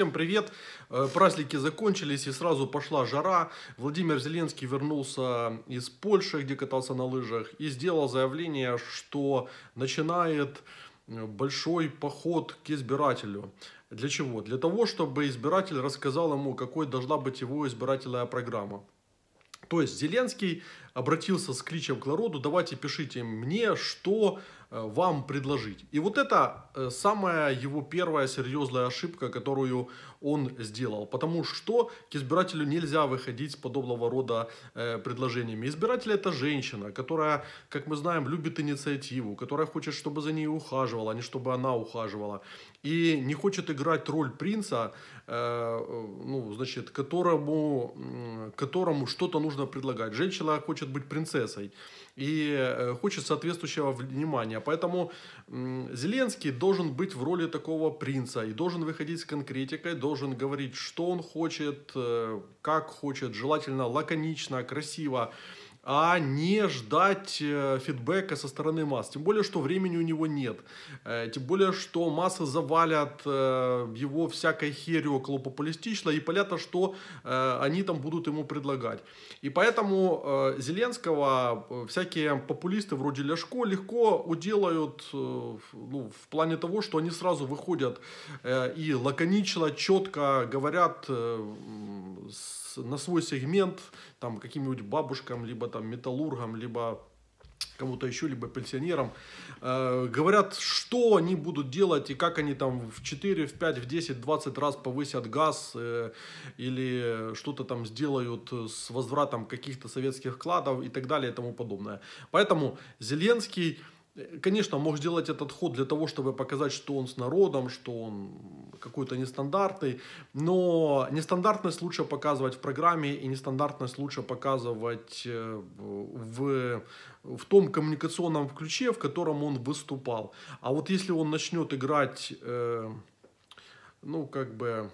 Всем привет! Э, праздники закончились и сразу пошла жара. Владимир Зеленский вернулся из Польши, где катался на лыжах, и сделал заявление, что начинает э, большой поход к избирателю. Для чего? Для того, чтобы избиратель рассказал ему, какой должна быть его избирательная программа. То есть Зеленский обратился с кличем к народу, давайте пишите мне, что э, вам предложить. И вот это э, самая его первая серьезная ошибка, которую он сделал. Потому что к избирателю нельзя выходить с подобного рода э, предложениями. Избиратель это женщина, которая, как мы знаем, любит инициативу, которая хочет, чтобы за ней ухаживала, а не чтобы она ухаживала. И не хочет играть роль принца, ну, значит, которому, которому что-то нужно предлагать. Женщина хочет хочет быть принцессой и э, хочет соответствующего внимания. Поэтому Зеленский должен быть в роли такого принца и должен выходить с конкретикой, должен говорить, что он хочет, э, как хочет, желательно лаконично, красиво а не ждать э, фидбэка со стороны масс. Тем более, что времени у него нет. Э, тем более, что массы завалят э, его всякой херью околопопулистично, и понятно, что они там будут ему предлагать. И поэтому Зеленского всякие популисты вроде Ляшко легко уделают ну, в плане того, что они сразу выходят и лаконично, четко говорят с, на свой сегмент, там, каким-нибудь бабушкам, либо там металлургам, либо кому-то еще, либо пенсионерам, э, говорят, что они будут делать и как они там в 4, в 5, в 10, 20 раз повысят газ э, или что-то там сделают с возвратом каких-то советских вкладов и так далее и тому подобное. Поэтому Зеленский, э, конечно, мог сделать этот ход для того, чтобы показать, что он с народом, что он какой то нестандартный, но нестандартность лучше показывать в программе и нестандартность лучше показывать э, в, в том коммуникационном ключе, в котором он выступал. А вот если он начнет играть, э, ну, как бы,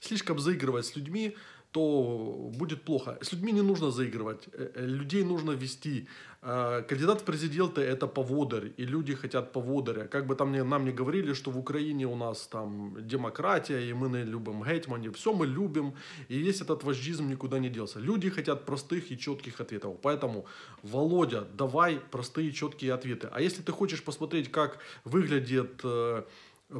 слишком заигрывать с людьми, то будет плохо. С людьми не нужно заигрывать, э, э, людей нужно вести. А, кандидат в президенты – это поводырь, и люди хотят поводыря. Как бы там не, нам не говорили, что в Украине у нас там демократия, и мы не любим гетьмане, все мы любим, и весь этот вождизм никуда не делся. Люди хотят простых и четких ответов. Поэтому, Володя, давай простые и четкие ответы. А если ты хочешь посмотреть, как выглядит э,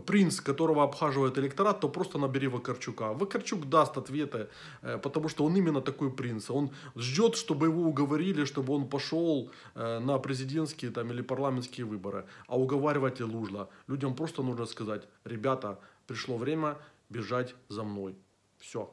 принц, которого обхаживает электорат, то просто набери Вакарчука. А Вакарчук даст ответы, э, потому что он именно такой принц. Он ждет, чтобы его уговорили, чтобы он пошел э, на президентские там, или парламентские выборы. А уговаривать лужно. Людям просто нужно сказать, ребята, пришло время бежать за мной. Все.